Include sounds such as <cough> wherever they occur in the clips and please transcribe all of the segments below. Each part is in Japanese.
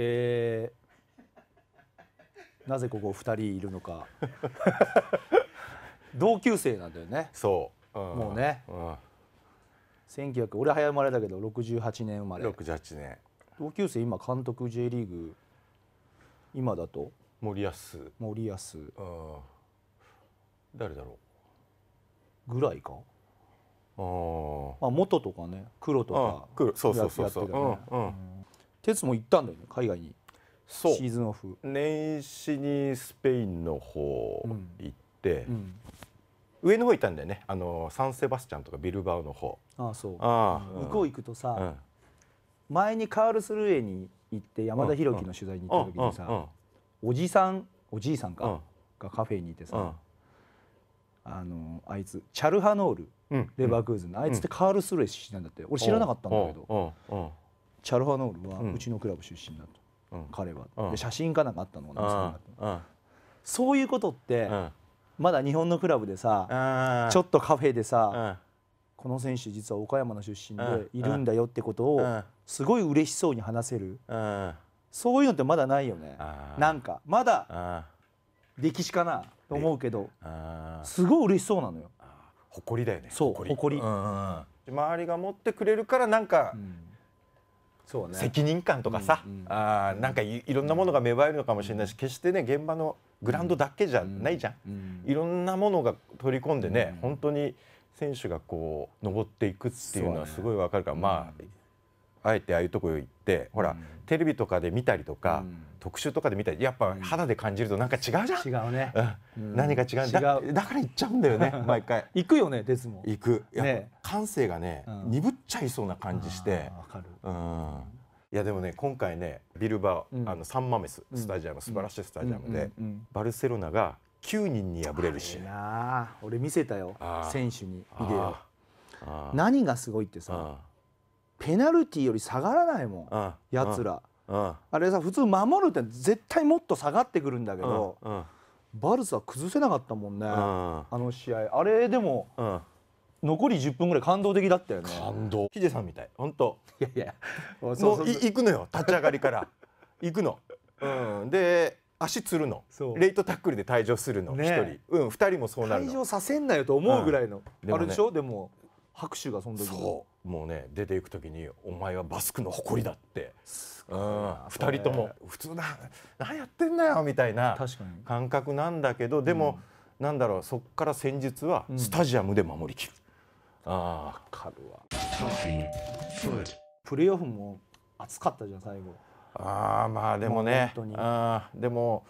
えー、なぜここ2人いるのか <laughs> 同級生なんだよねそう、うん、もうね、うん、1900俺早生まれだけど68年生まれ68年同級生今監督 J リーグ今だと森保森安、うん、誰だろうぐらいかあ、まあ、元とかね黒とかそうそうそうそう、ね、うん、うん哲も行ったんだよね海外にそうシーズンオフ年始にスペインの方行って、うん、上の方行ったんだよねあのサンセバスチャンとかビルバウの方ああそうあ、うん、向こう行くとさ、うん、前にカールスルーエに行って山田裕樹の取材に行った時にさ、おじさんおじいさんか、がカフェにいてさ、あのあいつチャルハノール、レバークーズンのあいつってカールスルーエ出身なんだって、俺知らなかったんだけど。チャルハノールはうちのクラブ出身だと、うん、彼は、うん、で写真かなんかあったのかなそういうことって、うん、まだ日本のクラブでさうん、ちょっとカフェでさ、うん、この選手実は岡山の出身でいるんだよってことをうん、すごい嬉しそうに話せる、うん、そういうのってまだないよねなんかまだうん、歴史かなと思うけどすごい嬉しそうなのよ誇りだよねそう誇りうん周りが持ってくれるからなんかね、責任感とかさ、うんうん、あなんかいろんなものが芽生えるのかもしれないし、決してね現場のグラウンドだけじゃないじゃん、うんうん、いろんなものが取り込んでね、本当に選手がこう登っていくっていうのはすごいわかるから、まああえてああいうとこ行ってほら、うん、テレビとかで見たりとか、うん、特集とかで見たりやっぱ肌で感じるとなんか違うじゃん違うね、うん、何が違うんだだから行っちゃうんだよね <laughs> 毎回行くよねデすも行くやっぱ、ね、感性がね、鈍っちゃいそうな感じしてわかるうんいやでもね今回ねビルバ、あのサンマメススタジアム、素晴らしいスタジアムで、バルセロナが9人に敗れるし俺見せたよ選手にビデオ何がすごいってさペナルティーより下がらないもん、うん、やつら、うん、あれさ普通守るって絶対もっと下がってくるんだけど、うん、バルスは崩せなかったもんね、あの試合あれでも、残り10分ぐらい感動的だったよね感動ヒデさんみたい本当いやいやもうい行くのよ立ち上がりから <laughs> 行くの、うん、で足つるのレイトタックルで退場するの一、ね、人うん二人もそうなるの退場させんなよと思うぐらいの、うんね、あれでしょでも拍手がその時そうもうね出ていく時に「お前はバスクの誇りだ」って、うん、2人とも「普通な何やってんだよ」みたいな感覚なんだけどでも、うん、なんだろうそこから戦術はスタジアムで守りきる。うん、あ分かるわプレーオフも暑かったじゃん最後。ああまあでもねあでも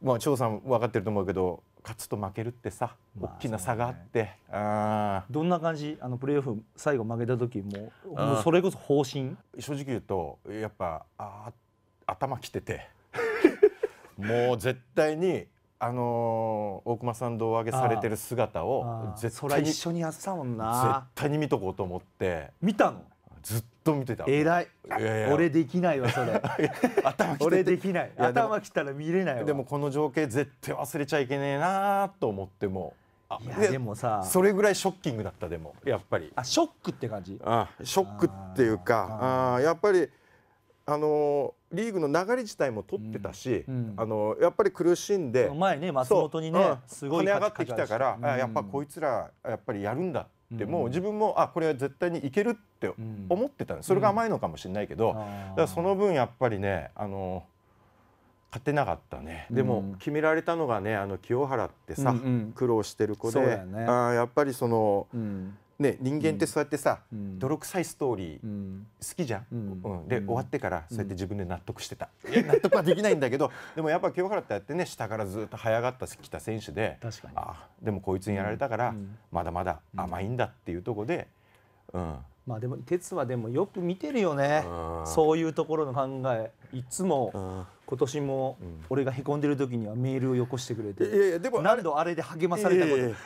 まあ張さん分かってると思うけど勝つと負けるってさ、まあ、大きな差があって、ね、どんな感じあのプレーオフ最後負けた時ももうそれこそ方針正直言うとやっぱあ頭きてて <laughs> もう絶対にあのー、大隈さん胴上げされてる姿を絶対に一緒にやってたもんな絶対に見とこうと思って見たのずっと見てたえらい俺できないわそれ <laughs> 頭俺できない頭きたら見れないでもこの情景絶対忘れちゃいけねえなーと思ってもいやでもさそれぐらいショッキングだったでもやっぱりあショックって感じあショックっていうかあやっぱりあのー、リーグの流れ自体も取ってたし、うんうん、あのやっぱり苦しんで前ね松本にねすごい跳ね上がってきたから、うん、やっぱこいつらやっぱりやるんだっ、もう自分もあこれは絶対にいけるって思ってたんです、それが甘いのかもしれないけど、だからその分やっぱりねあの勝てなかったねでも決められたのがねあの清原ってさ、うんうん、苦労してる子で、ね、あやっぱりその、うん、ね、人間ってそうやってさ、うん、泥臭いストーリー好きじゃん、うんで終わってからそうやって自分で納得してた、納得はできないんだけど <laughs> でもやっぱ清原ってやってね下からずっと這い上がってきた選手で確かあでもこいつにやられたから、まだまだ甘いんだっていうところで、うんまあでも鉄はでもよく見てるよね、そういうところの考えいつも。今年も俺がへこんでる時にはメールをよこしてくれて、いやいやでも何度あれで励まされたこといやいや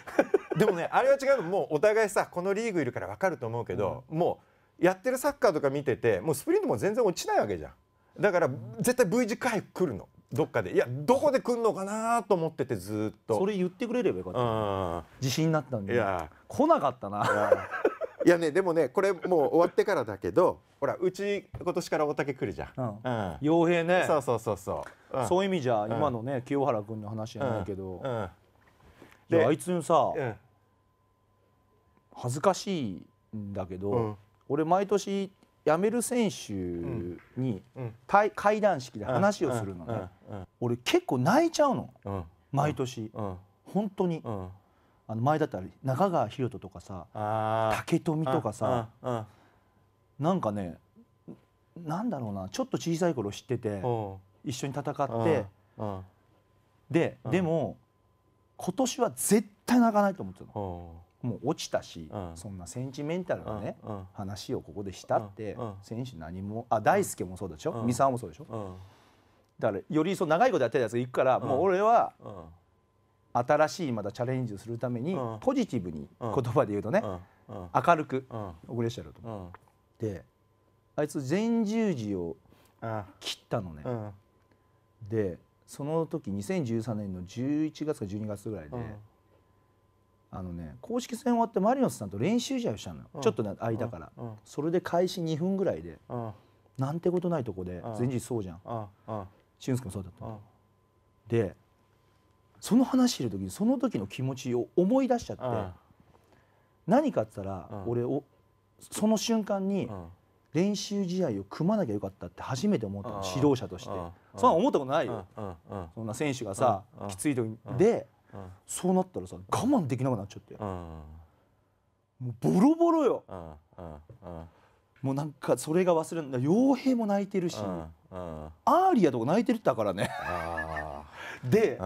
でもねあれは違うのもうお互いさこのリーグいるから分かると思うけど、うん、もうやってるサッカーとか見ててもうスプリントも全然落ちないわけじゃんだから絶対 V 字回復来るのどっかでいやどこで来るのかなと思っててずっとそれ言ってくれればよかった自信になったんで来なかったないやねでもねこれもう終わってからだけどほらうち今年から大竹来るじゃん、うん傭兵ねそうそうそうそう、うん、そういう意味じゃ、今のね清原君の話じゃないけど、うんであいつのさ、恥ずかしいんだけど、俺毎年辞める選手に、対会談式で話をするのね、俺結構泣いちゃうの、毎年、本当に。あの前だったら中川博人とかさ竹富とかさなんかねなんだろうなちょっと小さい頃知ってて一緒に戦ってででも今年は絶対泣かないと思ってたの。もう落ちたし、そんなセンチメンタルなね、話をここでしたって、選手何もあ大輔もそうでしょ、う三沢もそうでしょ、だからよりそう長いことやってたやつがいくから、もう俺は新しいまだチャレンジをするために、ポジティブに言葉で言うとね、明るく、遅れちゃうと、であいつ前十字を切ったのね、でその時2013年の11月か12月ぐらいで、あのね公式戦終わってマリノスさんと練習試合をしたのよ、ちょっと空いから、それで開始2分ぐらいで、なんてことないとこで前日そうじゃん、俊介もそうだった、でその話してる時にその時の気持ちを思い出しちゃって、うん、何かっ言ったら、うん、俺をその瞬間に練習試合を組まなきゃよかったって初めて思ったの指導者としてそんな思ったことないよそんな選手がさきつい時でそうなったらさ我慢できなくなっちゃってもうボロボロよもうなんかそれが忘れんだ傭兵も泣いてるしアーリアとか泣いてるったからねで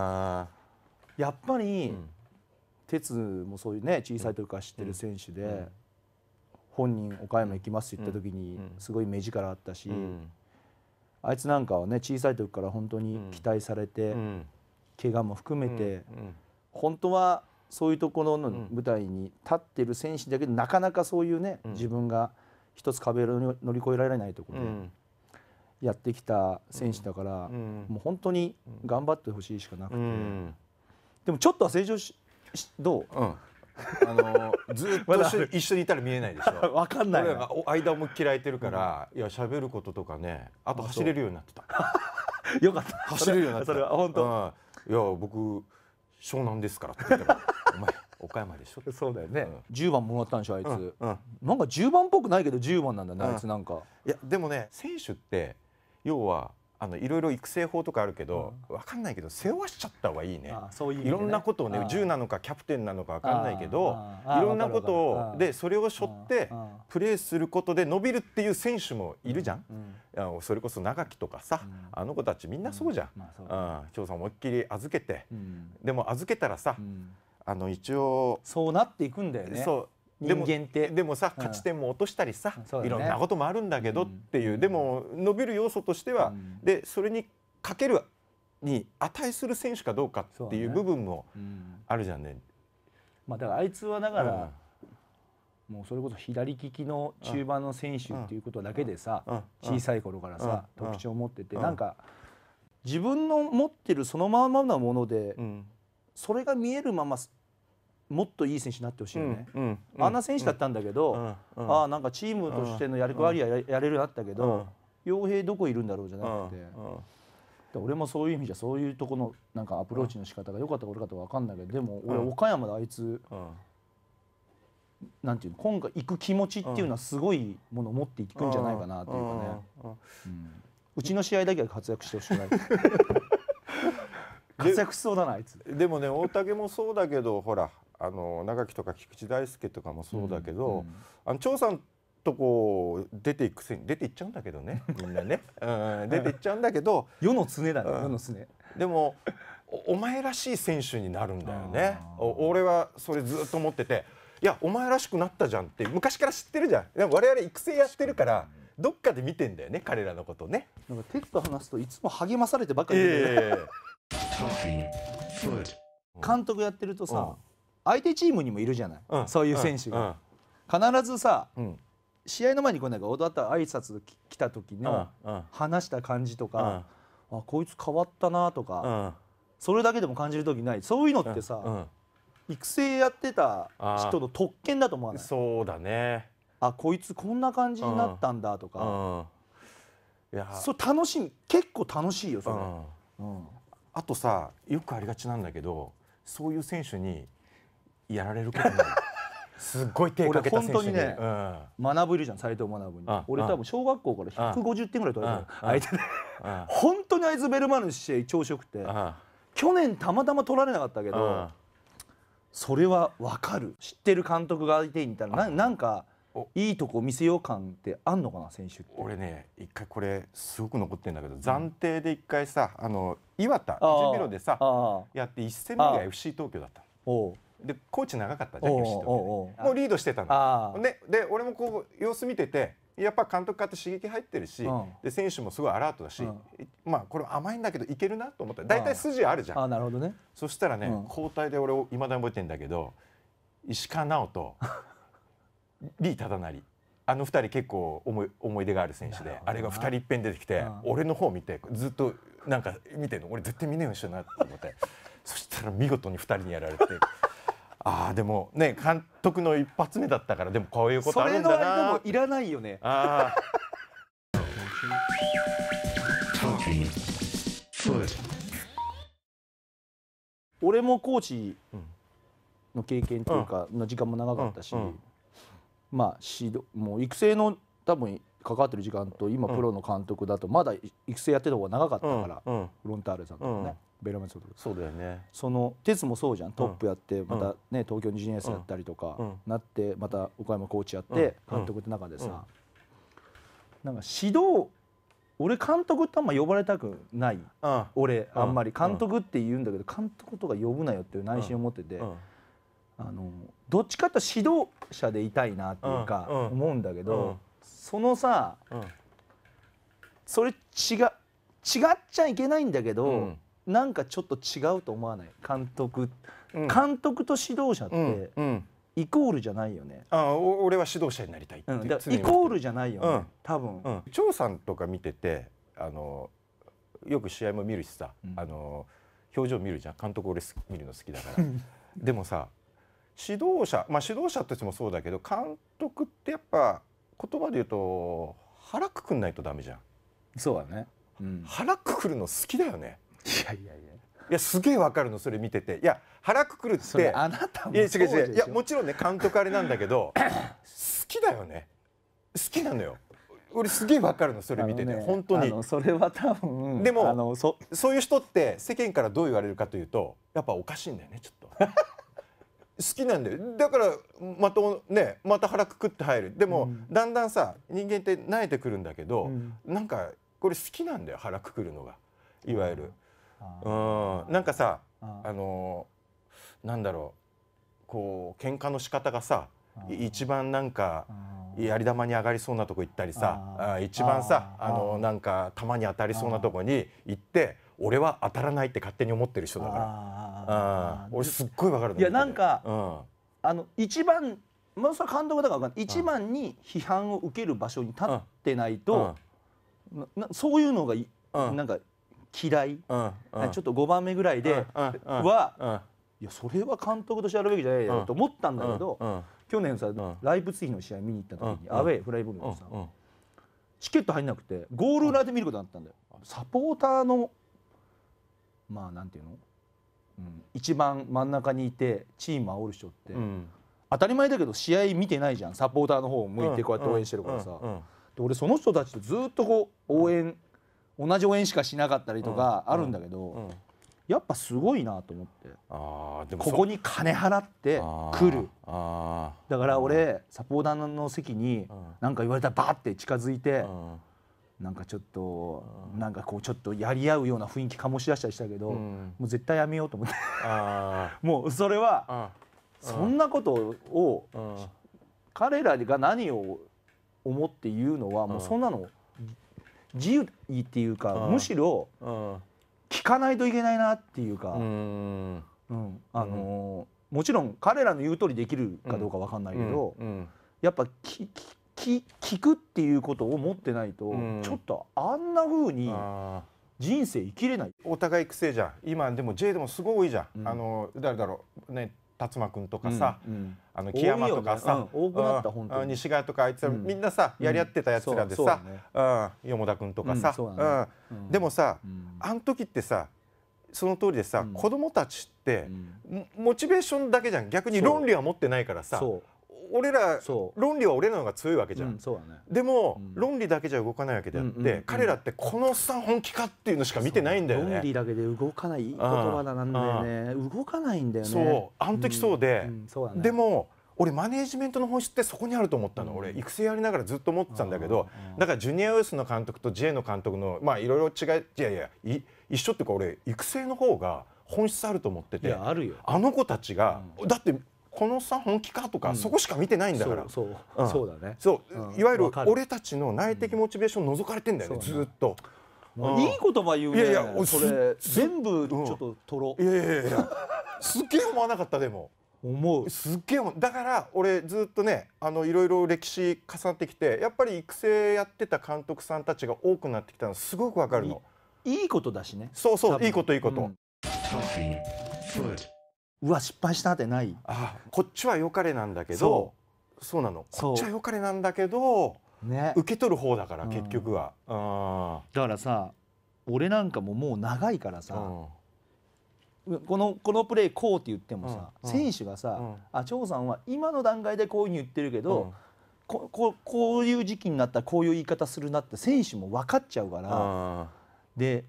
やっぱり、鉄もそういうね小さい時から知ってる選手で、本人岡山行きますって言った時にすごい目力あったし、あいつなんかはね小さい時から本当に期待されて、うん、怪我も含めて、本当はそういうところの舞台に立ってる選手だけどなかなかそういうね、自分が一つ壁を乗り越えられないところで。やってきた選手だから、もう本当に頑張ってほしいしかなくて、でもちょっとは成長しどう、うん、あのずっと一緒にいたら見えないでしょ分 <laughs> かんないな間も嫌いてるから、うん、いや喋ることとかねあと走れるようになってた <laughs> よかった走れるようになったそれは本当、うん、いや僕湘南ですからって言ったら <laughs> お前岡山でしょそうだよね、うん、10番もらったんでしょあいつ、うんうん、なんか10番っぽくないけど10番なんだね、あいつなんかいやでもね選手って要はあのいろいろ育成法とかあるけど、うん、分かんないけど背負わしちゃった方がいいねういういろんなことをね銃なのかキャプテンなのか分かんないけどいろんなことをでそれを背負ってプレーすることで伸びるっていう選手もいるじゃん、うんうん、それこそ長きとかさ、あの子たちみんなそうじゃん、まあ、うんさん思いっきり預けて、でも預けたらさ、あの一応そうなっていくんだよね。そう人間ってでもさ勝ち点も落としたりさ、うんいろんなこともあるんだけどっていう、でも伸びる要素としては、でそれにかけるに値する選手かどうかっていう部分もあるじゃんね。ねまあ、だからあいつはだから、もうそれこそ左利きの中盤の選手っていうことだけでさ、小さい頃からさ、特徴を持ってて、うなんか自分の持ってるそのままなもので、それが見えるままもっといい選手になってほしいよね、うんうん、あんな選手だったんだけど、うん、ああなんかチームとしての役割はややれるようになったけど傭兵どこいるんだろうじゃなくて。俺もそういう意味じゃそういうとこのなんかアプローチの仕方が良かったか悪かったか分かんないけどでも俺岡山であいつなんていうの今回行く気持ちっていうのはすごいものを持っていくんじゃないかなというかねうちの試合だけは活躍してほしくない <laughs> 活躍しそうだなあいつでもね大竹もそうだけどほらあの長木とか菊池大輔とかもそうだけど、あの張さんとこう出ていくせに出ていっちゃうんだけどねみんなね、<laughs> うん、出ていっちゃうんだけど <laughs> 世の常だね、世の常でもおお前らしい選手になるんだよね俺はそれずっと思ってていやお前らしくなったじゃんって昔から知ってるじゃんでも我々育成やってるからどっかで見てんだよね彼らのことねなんかテクと話すといつも励まされてばっかり、えー、監督やってるとさ、うん相手チームにもいるじゃない、うん、そういう選手が、うん、必ずさ、試合の前にこうなんか踊った挨拶来た時の話した感じとか、あこいつ変わったなとか、それだけでも感じる時ないそういうのってさ、育成やってた人の特権だと思わないそうだねあこいつこんな感じになったんだとか、いやそ楽しみ結構楽しいよそれ、うんあとさよくありがちなんだけどそういう選手にやられるこ <laughs> すごい手かけた選手にね、うん、学ぶいるじゃん斎藤学ぶに、俺多分小学校から150点ぐらい取られた、相手で、本当にあいつベルマールの試合調子よくて、去年たまたま取られなかったけど、それは分かる知ってる監督が相手にいたらななんかいいとこ見せよう感ってあんのかな選手俺ね一回これすごく残ってんだけど、暫定で一回さあの岩田ジュビロでさやって1戦目が FC 東京だったの。でコーチ長かったじゃん吉もうリードしてたのでで俺もこう様子見ててやっぱ監督かって刺激入ってるし、で選手もすごいアラートだし、まあこれ甘いんだけどいけるなと思った大体筋あるじゃんあなるほど、ね、そしたらね、交代で俺いまだに覚えてんだけど石川直人李忠成あの2人結構思い思い出がある選手であれが2人いっぺん出てきて、俺の方見てずっとなんか見てるの俺絶対見ねえようにしようなと思ってそしたら見事に2人にやられてああでもね監督の一発目だったからでもこういうことあるんだなそれのもいらないよねああ俺もコーチの経験というかの時間も長かったし、まあ指導もう育成の多分関わってる時間と今プロの監督だとまだ育成やってた方が長かったから、フロンターレさんとかね、ベロメンソそうだよねその鉄もそうじゃんトップやって、またね東京にジネスやったりとか、なってまた岡山コーチやって、監督って中でさ、なんか指導俺監督ってあんま呼ばれたくない、俺あんまり監督って言うんだけど、監督とか呼ぶなよっていう内心を持ってて、あのどっちかって指導者でいたいなっていうか、思うんだけど、そのさ、それ違違っちゃいけないんだけど、なんかちょっと違うと思わない監督、うん、監督と指導者って、イコールじゃないよね。あお俺は指導者になりたいって、うん、イコールじゃないよね、うん、多分、うん、張さんとか見ててあのよく試合も見るしさ、あの表情見るじゃん監督俺見るの好きだから。<laughs> でもさ指導者、まあ、指導者としてもそうだけど監督ってやっぱ言葉で言うと腹くくんないとダメじゃん。そうだね、腹くくるの好きだよね。いやいやいやいやすげえわかるのそれ見てていや腹くくるってあなたもいや違う違ういやもちろんね監督あれなんだけど好きだよね好きなのよ俺すげえわかるのそれ見てて、ね、本当にそれは多分でもあのそそういう人って世間からどう言われるかというとやっぱおかしいんだよねちょっと好きなんだよだからまたねまた腹くくって入るでも、うん、だんだんさ人間って慣れてくるんだけど、うん、なんかこれ好きなんだよ腹くくるのがいわゆる。うんうんなんかさあのなんだろうこう喧嘩の仕方がさ一番なんかやり玉に上がりそうなとこ行ったりさ一番さあのなんか球に当たりそうなとこに行って俺は当たらないって勝手に思ってる人だから俺すっごいわかるいやなんか、うん、あの一番まあそれ監督がだから一番に批判を受ける場所に立ってないと、うんうなそういうのがなんか嫌い、うんうん、ちょっと5番目ぐらいで、は、いやそれは監督としてやるべきじゃないだろうと思ったんだけど、去年さ、ライブツィヒの試合見に行った時に、アウェーフライブルのさ、チケット入んなくてゴール裏で見ることになったんだよ。サポーターのまあなんていうの、うん、一番真ん中にいてチーム煽る人って、うん、当たり前だけど試合見てないじゃんサポーターの方を向いてこうやって応援してるからさ、で俺その人たちとずっとこう応援同じ応援しかしなかったりとかあるんだけど、やっぱすごいなと思ってあでもここに金払って来るだから俺、サポーターの席に何か言われたらバーって近づいて、うなんかちょっと、うなんかこうちょっとやり合うような雰囲気醸し出したりしたけど、もう絶対やめようと思って <laughs> もうそれは、そんなことを、彼らが何を思って言うのはもうそんなの、自由っていうか、むしろ聞かないといけないなっていうか、うん、あのもちろん彼らの言う通りできるかどうかわかんないけど、やっぱ聞き聞くっていうことを持ってないと、ちょっとあんなふうに人生生きれないお互い癖じゃん今でも J でもすごい多いじゃん、あの誰だろうね辰馬君とかさ、うんうん、あの木山とかさ、ねうん、西側とかあいつら、みんなさやり合ってたやつらでさ、ん、よもだ君とかさ、ね、でもさ、あの時ってさその通りでさ、うん、子供たちって、モチベーションだけじゃん逆に論理は持ってないからさ俺ら論理は俺の方が強いわけじゃん、うんね、でも、うん、論理だけじゃ動かないわけであって、うんうんうん、彼らってこのおっさん本気かっていうのしか見てないんだよね論理だけで動かない言葉だなんだよね動かないんだよねそうあの時そうで、うんうんうね、でも俺マネージメントの本質ってそこにあると思ったの、うん、俺育成やりながらずっと思ってたんだけど、だからジュニアウースの監督と J の監督のまあいろいろ違いいやいやい一緒っていうか俺育成の方が本質あると思っててあの子たちが、だってこのさ本気かとか、うん、そこしか見てないんだからそう、うん、そうだねそう、いわゆる俺たちの内的モチベーション覗かれてんだよね、ずっと。いい言葉言うねいやいやそれ全部ちょっと取ろう、いやいやいやすげえ思わなかったでも思うすっげえだから俺ずっとねあのいろいろ歴史重なってきてやっぱり育成やってた監督さんたちが多くなってきたのすごくわかるのいいことだしねそうそういいこといいこと、うんうわ失敗したってないあこっちは良かれなんだけどそうなのこっちは良かれなんだけど、ね、受け取る方だから、うん、結局は、うん、だからさ俺なんかももう長いからさ、うん、このこのプレーこうって言ってもさ、選手がさ、あ張さんは今の段階でこういうふうに言ってるけど、こここういう時期になったらこういう言い方するなって選手も分かっちゃうから、で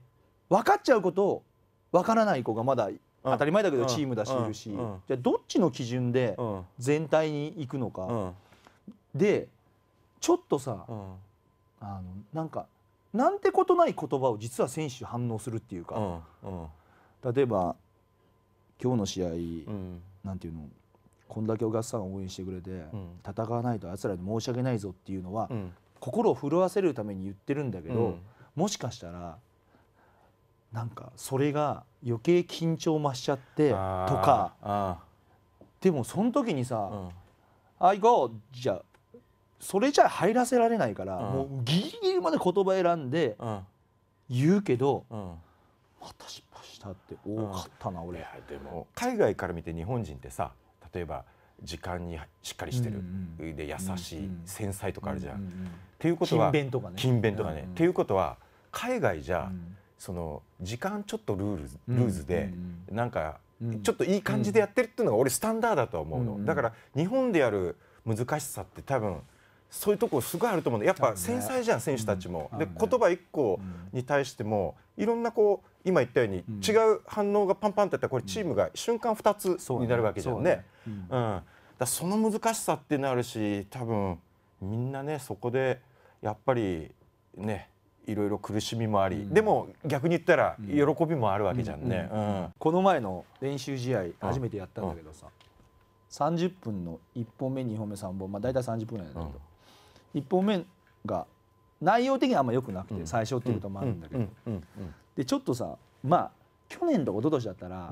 分かっちゃうことを分からない子がまだ当たり前だけどチームだしいるし、じゃどっちの基準で全体に行くのか、でちょっとさ、あのなんかなんてことない言葉を実は選手反応するっていうか、例えば今日の試合、なんていうのこんだけお客さん応援してくれて、戦わないとあいつらに申し訳ないぞっていうのは、心を震わせるために言ってるんだけど、もしかしたらなんかそれが余計緊張増しちゃってとかでもその時にさ「あいこう」じゃそれじゃ入らせられないから、もうギリギリまで言葉選んで言うけど、また失敗したって多かったな、俺でも海外から見て日本人ってさ例えば時間にしっかりしてる、で優しい、繊細とかあるじゃん。っていうことは勤勉とかね。勤勉とかね、っていうことは海外じゃ、うんその時間ちょっとルールルーズで、うなんかちょっといい感じでやってるっていうのが俺スタンダードだと思うの、だから日本でやる難しさって多分そういうとこすごいあると思うのやっぱ繊細じゃん、選手たちも。で言葉1個に対してもいろんなこう今言ったように違う反応がパンパンってやったらこれチームが瞬間2つになるわけじゃんね。うんだその難しさってなるし多分みんなねそこでやっぱりねいろいろ苦しみもあり、うん、でも逆に言ったら喜びもあるわけじゃんね、うんうん、この前の練習試合初めてやったんだけどさ、うん、30分の1本目2本目3本、まあ、大体30分ぐらいなんだけど、1本目が内容的にはあんま良くなくて最初っていうこともあるんだけどでちょっとさまあ去年と一昨年だったら、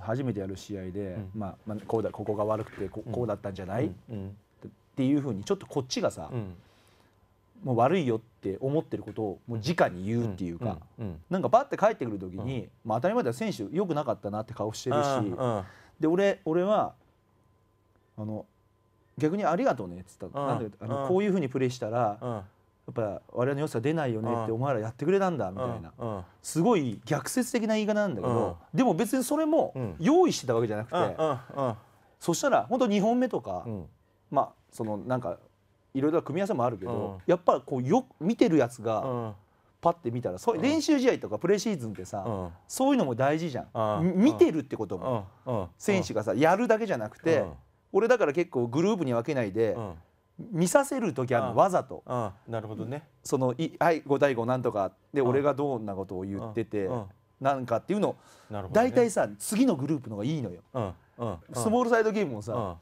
初めてやる試合で、まあ、まあこうだここが悪くてここうだったんじゃない、っていうふうにちょっとこっちがさ、もう悪いよって思ってることをもう直に言うっていうか、うんうんうん、なんかバッて帰ってくる時に、まあ、当たり前は選手よくなかったなって顔してるし、で俺俺はあの逆に「ありがとうね」っつったなんであのこういうふうにプレーしたら、やっぱ我々の良さ出ないよねってお前らやってくれたんだみたいな、すごい逆説的な言い方なんだけど、でも別にそれも用意してたわけじゃなくて、そしたら本当2本目とか、まあそのなんかいろいろ組み合わせもあるけど、やっぱこうよ見てるやつが、パッて見たらそう、練習試合とかプレシーズンってさ、そういうのも大事じゃん、見てるってことも、選手がさやるだけじゃなくて、俺だから結構グループに分けないで。見させる時あるわざとなるほどねそのいはい5対5なんとかで俺がどんなことを言っててなんかっていうのを大体さ次のグループの方がいいのよスモールサイドゲームもさ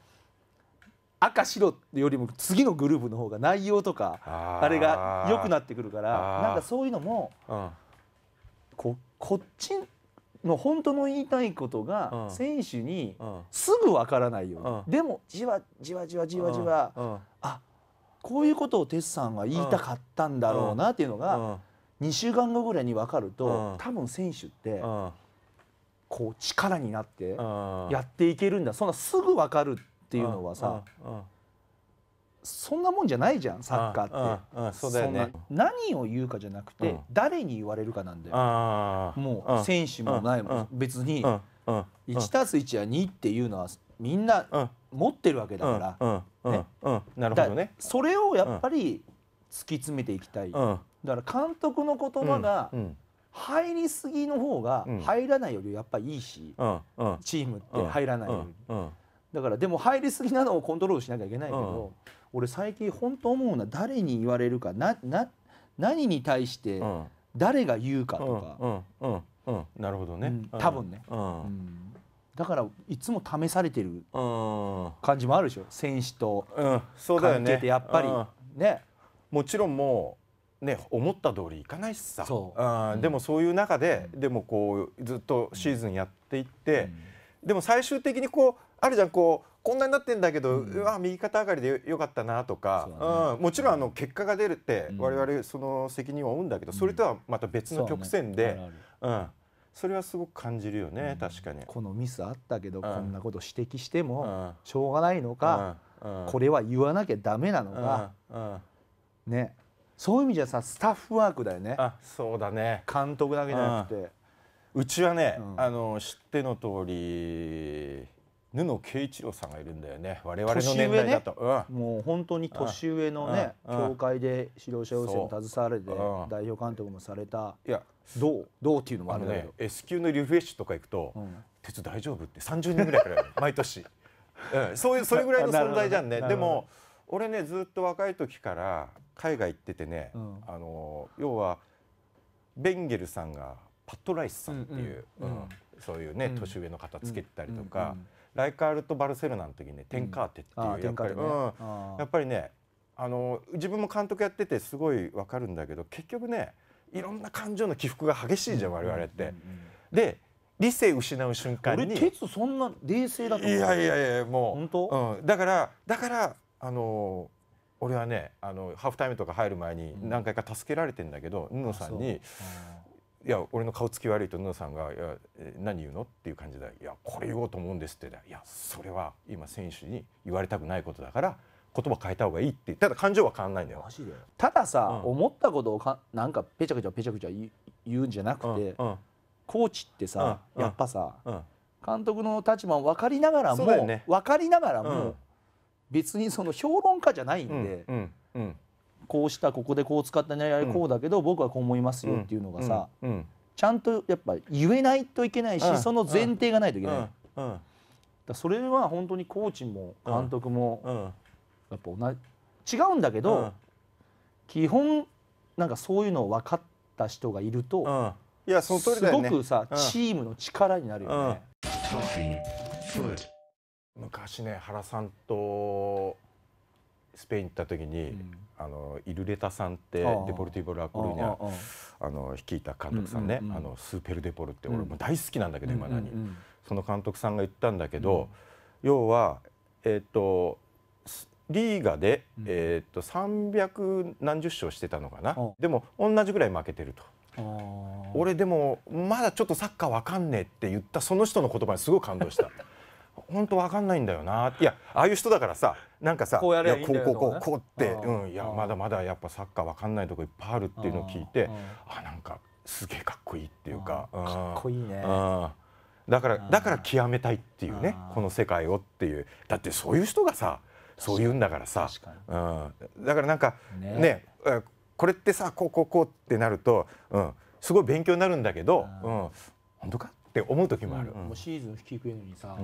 赤白よりも次のグループの方が内容とかあれが良くなってくるからなんかそういうのも、ここっちの本当の言いたいことが選手にすぐ分からないように、でもじわじわじわじわじわ、あこういうことをテスさんは言いたかったんだろうなっていうのが2週間後ぐらいに分かると多分選手ってこう力になってやっていけるんだそんなすぐ分かるってっていうのはさそんなもんじゃないじゃんサッカーって何を言うかじゃなくて、誰に言われるかなんだよもう選手もないもん別に1たす1は2っていうのはみんな持ってるわけだからなるほどねそれをやっぱり突き詰めていきたいだから監督の言葉が、入りすぎの方が入らないよりやっぱいいし、チームって入らないより、だからでも入りすぎなのをコントロールしなきゃいけないけど、うん、俺最近本当思うのは誰に言われるかなな何に対して誰が言うかとか、うん、なるほどね、多分ね、だからいつも試されてる感じもあるでしょ選手と関係ってやっぱり、ね、もちろんもうね、思った通りいかないしさあ、うん、でもそういう中で、うん、でもこうずっとシーズンやっていって、うん、でも最終的にこうあるじゃんこうこんなになってんだけど、うん、わ右肩上がりでよかったなとかう、ね、うん、もちろんあの結果が出るって我々その責任を負うんだけど、うん、それとはまた別の曲線で、うん、それはすごく感じるよね、うん、確かにこのミスあったけど、こんなこと指摘してもしょうがないのか、これは言わなきゃダメなのか、ねそういう意味じゃさスタッフワークだよねそうだね監督だけじゃなくて、うちはね、あの知っての通り布圭一郎さんがいるんだよね我々の年代だと、ねうん、もう本当に年上のね、うん、教会で指導者養成に携われて、代表監督もされたいやどうどうっていうのもあるんだけど、ね、S 級のリフレッシュとか行くと「鉄大丈夫?」って30年ぐらいから <laughs> 毎年、うん、そういうそれぐらいの <laughs> 存在じゃんね。でも俺ねずっと若い時から海外行っててね、うん、あの要はベンゲルさんがパットライスさんっていう、うんうん、そういうね、年上の方つけてたりとか、ライカールとバルセロナの時にねテンカーテっていう、うん、やっぱり、ね、やっぱりねあの自分も監督やっててすごい分かるんだけど結局ねいろんな感情の起伏が激しいじゃん我々って。で理性失う瞬間に俺そんな冷静だと思ういやいやいやもう本当、うん、だからだからあの俺はねあのハーフタイムとか入る前に何回か助けられてんだけど、うん、布野さんに「いや俺の顔つき悪い」と布さんが「いや何言うの?」っていう感じで「いやこれ言おうと思うんです」って「いやそれは今選手に言われたくないことだから言葉変えた方がいい」ってただ感情は変わんないんだよ。たださ、うん、思ったことをかなんかペチャペチャペチャペチャ言うんじゃなくて、うんうん、コーチってさ、うん、やっぱさ、監督の立場分かりながらも、ね、分かりながらも、別にその評論家じゃないんで。うんこうしたここでこう使ったねあれこうだけど、僕はこう思いますよっていうのがさ、ちゃんとやっぱ言えないといけないし、その前提がないといけない、だそれは本当にコーチも監督も、やっぱ同じ違うんだけど、基本なんかそういうのを分かった人がいると、いやその通りだよねすごくさ、チームの力になるよね、昔ね原さんとスペイン行った時に、うん、あのイルレタさんってデポルティボ・ラ・コルニャあの率いた監督さんね、うんうんうん、あのスーペル・デポルって俺も大好きなんだけど、今何、うんうんその監督さんが言ったんだけど、要はえっ、ー、とリーガで、えーと、と300何十勝してたのかな、でも同じぐらい負けてると。俺でもまだちょっとサッカーわかんねえって言ったその人の言葉にすごい感動した。本当わかんないんだよないやああいう人だからさなんかさこうやれいいこうこうこうこうってうんいやまだまだやっぱサッカーわかんないとこいっぱいあるっていうのを聞いてあなんかすげえかっこいいっていうかかっこいいねだからだから極めたいっていうねこの世界をっていうだってそういう人がさそういうんだからさうんだからなんかねこれってさこうこうこうってなるとうんすごい勉強になるんだけどうん本当かって思う時もある。もうシーズン引きくえのにさ、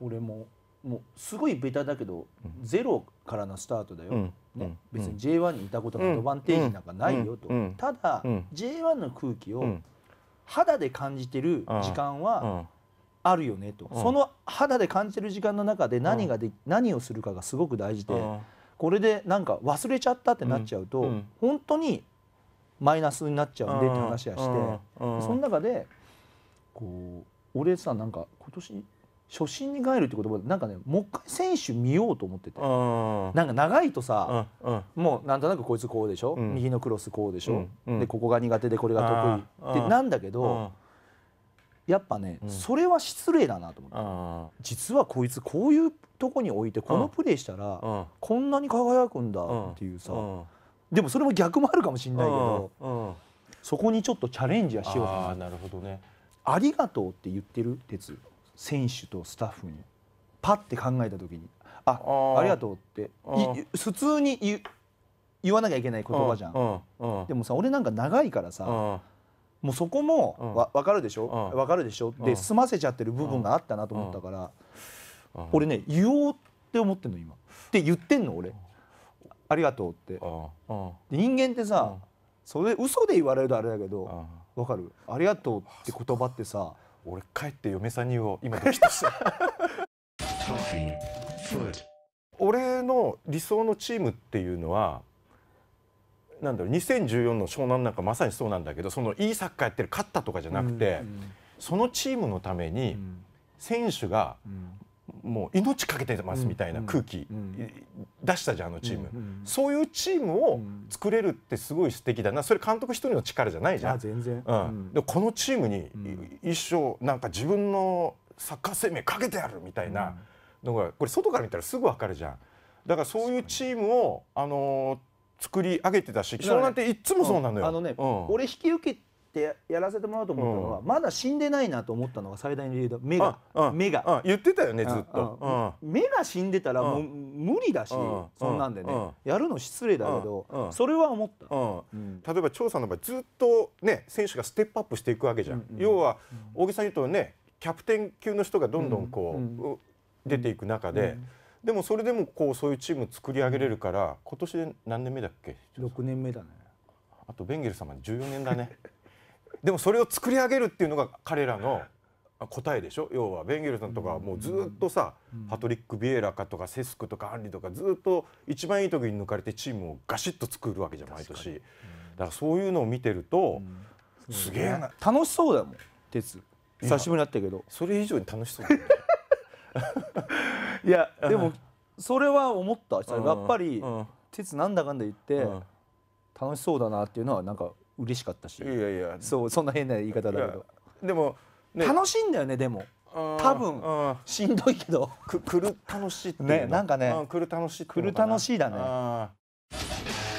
俺ももうすごいベタだけど、ゼロからのスタートだよ、うんね、別に J1 にいたことがアドバンテージなんかないよと、ただ、J1 の空気を肌で感じてる時間はあるよねと、その肌で感じてる時間の中で何がで、何をするかがすごく大事で、これでなんか忘れちゃったってなっちゃうと、うん、本当にマイナスになっちゃうんでって話はして、その中でこう俺さなんか今年初心に帰るって言葉なんかねもう一回選手見ようと思っててなんか長いとさ、うんうん、もうなんとなくこいつこうでしょ、うん、右のクロスこうでしょ、うん、でここが苦手でこれが得意ってなんだけど、やっぱね、それは失礼だなと思って、実はこいつこういうとこに置いてこのプレーしたら、こんなに輝くんだっていうさ、でもそれも逆もあるかもしれないけど、そこにちょっとチャレンジはしようあなるほどねありがとうって言ってる鉄選手とスタッフにパッて考えた時に「あありがとう」って普通に言言わなきゃいけない言葉じゃん。でもさ俺なんか長いからさもうそこもわ分かるでしょ分かるでしょで済ませちゃってる部分があったなと思ったから俺ね言おうって思ってんの今。って言ってんの俺。ありがとうって人間ってさそれ嘘で言われるとあれだけど分かるありがとうって言葉ってさ俺帰って嫁さんに言おう今ドキッとした俺の理想のチームっていうのはなんだろう2014の湘南なんかまさにそうなんだけどそのいいサッカーやってる勝ったとかじゃなくて、うんうん、そのチームのために選手がもう命かけてますみたいな空気出したじゃんあのチーム、そういうチームを作れるってすごい素敵だなそれ監督一人の力じゃないじゃん全然、うん、でこのチームに一生なんか自分のサッカー生命かけてやるみたいなのがこれ外から見たらすぐ分かるじゃんだからそういうチームをあの作り上げてたし、気象なんていっつもそうなのよ。あのね、うん、俺引き受けってやらせてもらおうと思ったのは、うん、まだ死んでないなと思ったのが最大の理由だ目が目が言ってたよねずっとうん目が死んでたらもう無理だしそんなんでねやるの失礼だけどそれは思ったうん例えば張さんの場合ずっとね選手がステップアップしていくわけじゃん要は大木さん言うとねキャプテン級の人がどんどんこうう出ていく中で。でもそれでもこうそういうチーム作り上げれるから今年で何年目だっけ6年目だねあとベンゲル様14年だね <laughs> でもそれを作り上げるっていうのが彼らの答えでしょ要はベンゲルさんとかもうずっとさ、パトリック・ビエラかとかセスクとかアンリとかずっと一番いい時に抜かれてチームをガシッと作るわけじゃん毎年、だからそういうのを見てると、すげえな楽しそうだもん鉄久しぶりになったけどそれ以上に楽しそうだ、ね、<laughs> いやでもそれは思ったやっぱり、鉄なんだかんだ言って、楽しそうだなっていうのはなんか嬉しかったしいやいやそうそんな変な言い方だけどでも、ね、楽しいんだよねでも多分しんどいけどくくる楽しいってねなんかねくる楽しいくる楽しいだね